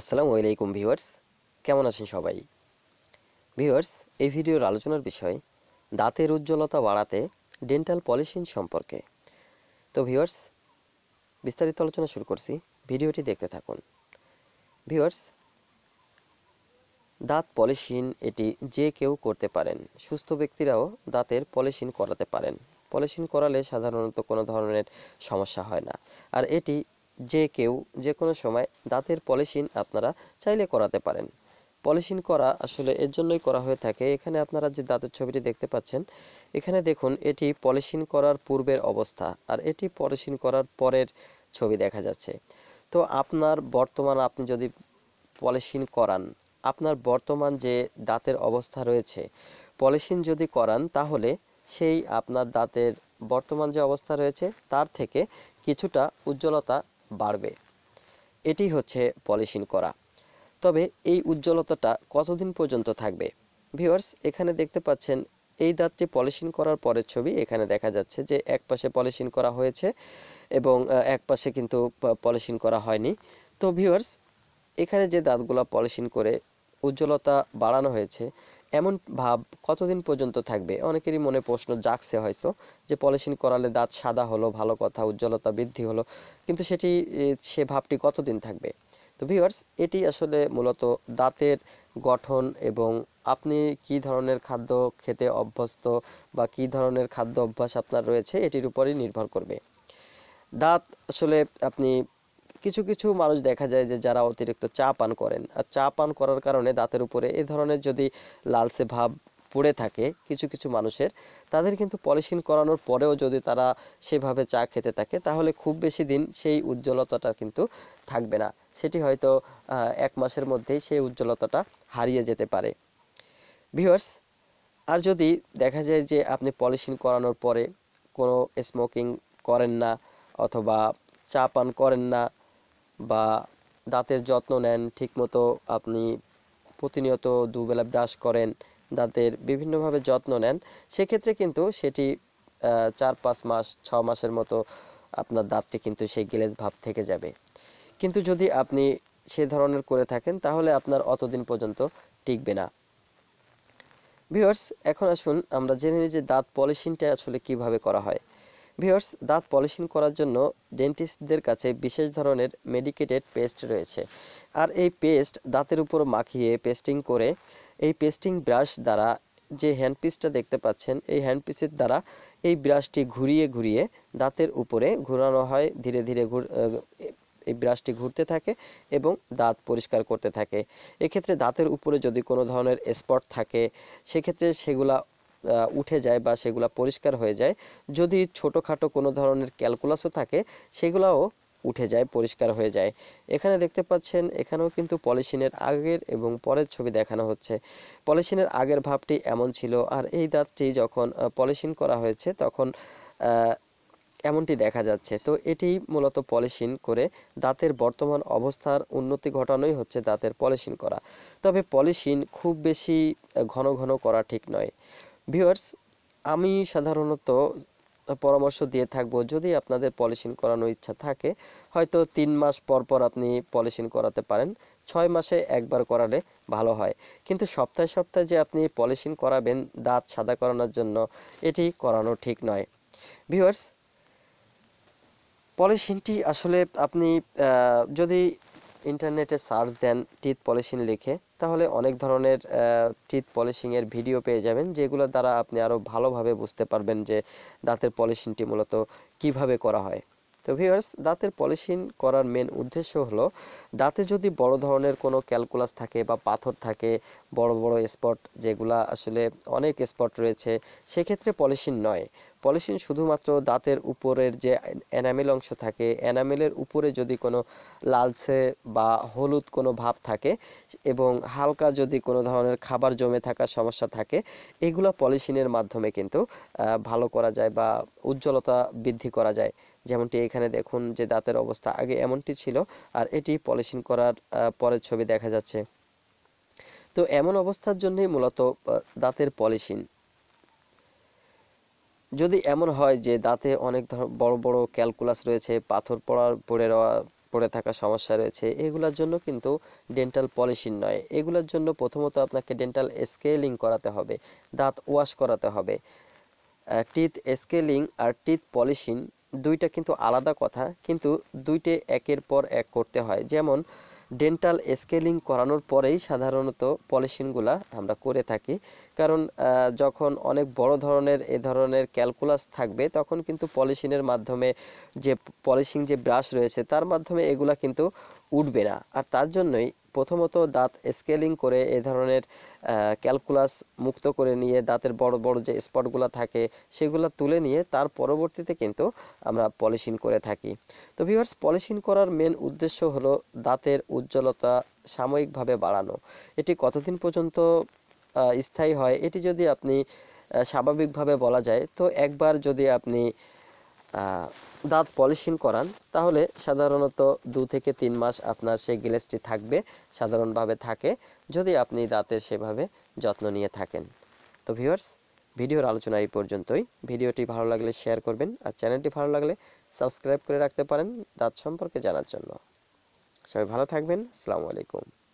আসসালামু আলাইকুম ভিউয়ার্স কেমন আছেন সবাই ভিউয়ার্স এই ভিডিওর আলোচনার বিষয় দাঁতের উজ্জ্বলতা বাড়াতে ডেন্টাল পলিশিং সম্পর্কে তো ভিউয়ার্স বিস্তারিত আলোচনা শুরু করছি ভিডিওটি দেখতে থাকুন ভিউয়ার্স দাঁত পলিশিন এটি যে কেউ করতে পারেন সুস্থ ব্যক্তিরাও দাঁতের পলিশিন করাতে পারেন পলিশিন করালে সাধারণত কোনো ধরনের সমস্যা হয় না আর এটি যে কেউ যে কোনো সময় দাঁতের পলিশিং আপনারা চাইলে করাতে পারেন পলিশিন করা আসলে এর জন্যই করা হয়ে থাকে এখানে আপনারা যে দাঁতের ছবিটি দেখতে পাচ্ছেন এখানে দেখুন এটি পলিশিন করার পূর্বের অবস্থা আর এটি পলিশিন করার পরের ছবি দেখা যাচ্ছে তো আপনার বর্তমান আপনি যদি পলিশিন করান আপনার বর্তমান যে দাঁতের অবস্থা রয়েছে পলিশিং যদি করান তাহলে সেই আপনার দাঁতের বর্তমান যে অবস্থা রয়েছে তার থেকে কিছুটা উজ্জ্বলতা বাড়বে এটি হচ্ছে পলিশিং করা তবে এই উজ্জ্বলতাটা কতদিন পর্যন্ত থাকবে ভিওয়ার্স এখানে দেখতে পাচ্ছেন এই দাঁতটি পলিশিং করার পরের ছবি এখানে দেখা যাচ্ছে যে এক পাশে পলিশিং করা হয়েছে এবং এক পাশে কিন্তু পলিশিং করা হয়নি তো ভিউয়ার্স এখানে যে দাঁতগুলো পলিশিং করে উজ্জ্বলতা বাড়ানো হয়েছে এমন ভাব কতদিন পর্যন্ত থাকবে অনেকেরই মনে প্রশ্ন জাগছে হয়তো যে পলিশিং করালে দাঁত সাদা হলো ভালো কথা উজ্জ্বলতা বৃদ্ধি হলো কিন্তু সেটি সে ভাবটি কতদিন থাকবে তো ভিউয়ার্স এটি আসলে মূলত দাঁতের গঠন এবং আপনি কি ধরনের খাদ্য খেতে অভ্যস্ত বা কি ধরনের খাদ্য অভ্যাস আপনার রয়েছে এটির উপরই নির্ভর করবে দাঁত আসলে আপনি কিছু কিছু মানুষ দেখা যায় যে যারা অতিরিক্ত চা পান করেন আর চা পান করার কারণে দাঁতের উপরে এ ধরনের যদি লালসে ভাব পড়ে থাকে কিছু কিছু মানুষের তাদের কিন্তু পলিশিন করানোর পরেও যদি তারা সেভাবে চা খেতে থাকে তাহলে খুব বেশি দিন সেই উজ্জ্বলতাটা কিন্তু থাকবে না সেটি হয়তো এক মাসের মধ্যেই সেই উজ্জ্বলতাটা হারিয়ে যেতে পারে ভিউয়ার্স আর যদি দেখা যায় যে আপনি পলিশিন করানোর পরে কোনো স্মোকিং করেন না অথবা চা পান করেন না বা দাঁতের যত্ন নেন ঠিকমতো আপনি প্রতিনিয়ত দুবেলা ব্রাশ করেন দাঁতের বিভিন্নভাবে যত্ন নেন সেক্ষেত্রে কিন্তু সেটি চার পাঁচ মাস ছ মাসের মতো আপনার দাঁতটি কিন্তু সেই গেলেজ ভাব থেকে যাবে কিন্তু যদি আপনি সে ধরনের করে থাকেন তাহলে আপনার অতদিন পর্যন্ত টিকবে না ভিউয়ার্স এখন আসুন আমরা জেনে নিই যে দাঁত পলিশিংটা আসলে কিভাবে করা হয় ভিওর্স দাঁত পলিশিং করার জন্য ডেন্টিস্টদের কাছে বিশেষ ধরনের মেডিকেটেড পেস্ট রয়েছে আর এই পেস্ট দাঁতের উপর মাখিয়ে পেস্টিং করে এই পেস্টিং ব্রাশ দ্বারা যে হ্যান্ডপিসটা দেখতে পাচ্ছেন এই হ্যান্ডপিসের দ্বারা এই ব্রাশটি ঘুরিয়ে ঘুরিয়ে দাঁতের উপরে ঘোরানো হয় ধীরে ধীরে ঘুর এই ব্রাশটি ঘুরতে থাকে এবং দাঁত পরিষ্কার করতে থাকে এক্ষেত্রে দাঁতের উপরে যদি কোনো ধরনের স্পট থাকে সেক্ষেত্রে সেগুলা উঠে যায় বা সেগুলা পরিষ্কার হয়ে যায় যদি ছোটোখাটো কোনো ধরনের ক্যালকুলাসও থাকে সেগুলাও উঠে যায় পরিষ্কার হয়ে যায় এখানে দেখতে পাচ্ছেন এখানেও কিন্তু পলিসিনের আগের এবং পরের ছবি দেখানো হচ্ছে পলিসিনের আগের ভাবটি এমন ছিল আর এই দাঁতটি যখন পলিসিন করা হয়েছে তখন এমনটি দেখা যাচ্ছে তো এটি মূলত পলিশিন করে দাঁতের বর্তমান অবস্থার উন্নতি ঘটানোই হচ্ছে দাঁতের পলিশিন করা তবে পলিশিন খুব বেশি ঘন ঘন করা ঠিক নয় ভিউয়ার্স আমি সাধারণত পরামর্শ দিয়ে থাকবো যদি আপনাদের পলিশিং করানোর ইচ্ছা থাকে হয়তো তিন মাস পর পর আপনি পলিশিং করাতে পারেন ছয় মাসে একবার করালে ভালো হয় কিন্তু সপ্তাহে সপ্তাহে যে আপনি পলিশিং করাবেন দাঁত সাদা করানোর জন্য এটি করানো ঠিক নয় ভিউয়ার্স পলিশিংটি আসলে আপনি যদি ইন্টারনেটে সার্চ দেন টিথ পলিশিং লিখে তাহলে অনেক ধরনের টিথ পলিশিংয়ের ভিডিও পেয়ে যাবেন যেগুলোর দ্বারা আপনি আরও ভালোভাবে বুঝতে পারবেন যে দাঁতের পলিশিংটি মূলত কিভাবে করা হয় তো ভিউয়ার্স দাঁতের পলিশিং করার মেন উদ্দেশ্য হলো দাঁতে যদি বড় ধরনের কোনো ক্যালকুলাস থাকে বা পাথর থাকে বড় বড় স্পট যেগুলা আসলে অনেক স্পট রয়েছে সেক্ষেত্রে পলিশিং নয় পলিসিন শুধুমাত্র দাঁতের উপরের যে এনামেল অংশ থাকে এনামেলের উপরে যদি কোনো লালচে বা হলুদ কোনো ভাব থাকে এবং হালকা যদি কোনো ধরনের খাবার জমে থাকার সমস্যা থাকে এগুলো পলিশিনের মাধ্যমে কিন্তু ভালো করা যায় বা উজ্জ্বলতা বৃদ্ধি করা যায় যেমনটি এখানে দেখুন যে দাঁতের অবস্থা আগে এমনটি ছিল আর এটি পলিশিং করার পরের ছবি দেখা যাচ্ছে তো এমন অবস্থার জন্যই মূলত দাঁতের পলিশিং যদি এমন হয় যে দাঁতে অনেক বড় বড় ক্যালকুলাস রয়েছে পাথর পড়ার পড়ে রওয়া পড়ে থাকা সমস্যা রয়েছে এগুলোর জন্য কিন্তু ডেন্টাল পলিশিং নয় এগুলোর জন্য প্রথমত আপনাকে ডেন্টাল স্কেলিং করাতে হবে দাঁত ওয়াশ করাতে হবে টিথ স্কেলিং আর টিথ পলিশিং দুইটা কিন্তু আলাদা কথা কিন্তু দুইটা একের পর এক করতে হয় যেমন ডেন্টাল স্কেলিং করানোর পরেই সাধারণত পলিশিংগুলা আমরা করে থাকি কারণ যখন অনেক বড় ধরনের এ ধরনের ক্যালকুলাস থাকবে তখন কিন্তু পলিশিংয়ের মাধ্যমে যে পলিশিং যে ব্রাশ রয়েছে তার মাধ্যমে এগুলা কিন্তু উঠবে না আর তার জন্যই প্রথমত দাঁত স্কেলিং করে এ ধরনের ক্যালকুলাস মুক্ত করে নিয়ে দাঁতের বড় বড় যে স্পটগুলো থাকে সেগুলো তুলে নিয়ে তার পরবর্তীতে কিন্তু আমরা পলিশিং করে থাকি তো ভিভার্স পলিশিং করার মেন উদ্দেশ্য হলো দাঁতের উজ্জ্বলতা সাময়িকভাবে বাড়ানো এটি কতদিন পর্যন্ত স্থায়ী হয় এটি যদি আপনি স্বাভাবিকভাবে বলা যায় তো একবার যদি আপনি দাঁত পলিশিং করান তাহলে সাধারণত দু থেকে তিন মাস আপনার সেই গ্লেসটি থাকবে সাধারণভাবে থাকে যদি আপনি দাঁতের সেভাবে যত্ন নিয়ে থাকেন তো ভিউয়ার্স ভিডিওর আলোচনা এই পর্যন্তই ভিডিওটি ভালো লাগলে শেয়ার করবেন আর চ্যানেলটি ভালো লাগলে সাবস্ক্রাইব করে রাখতে পারেন দাঁত সম্পর্কে জানার জন্য সবাই ভালো থাকবেন আসসালামু আলাইকুম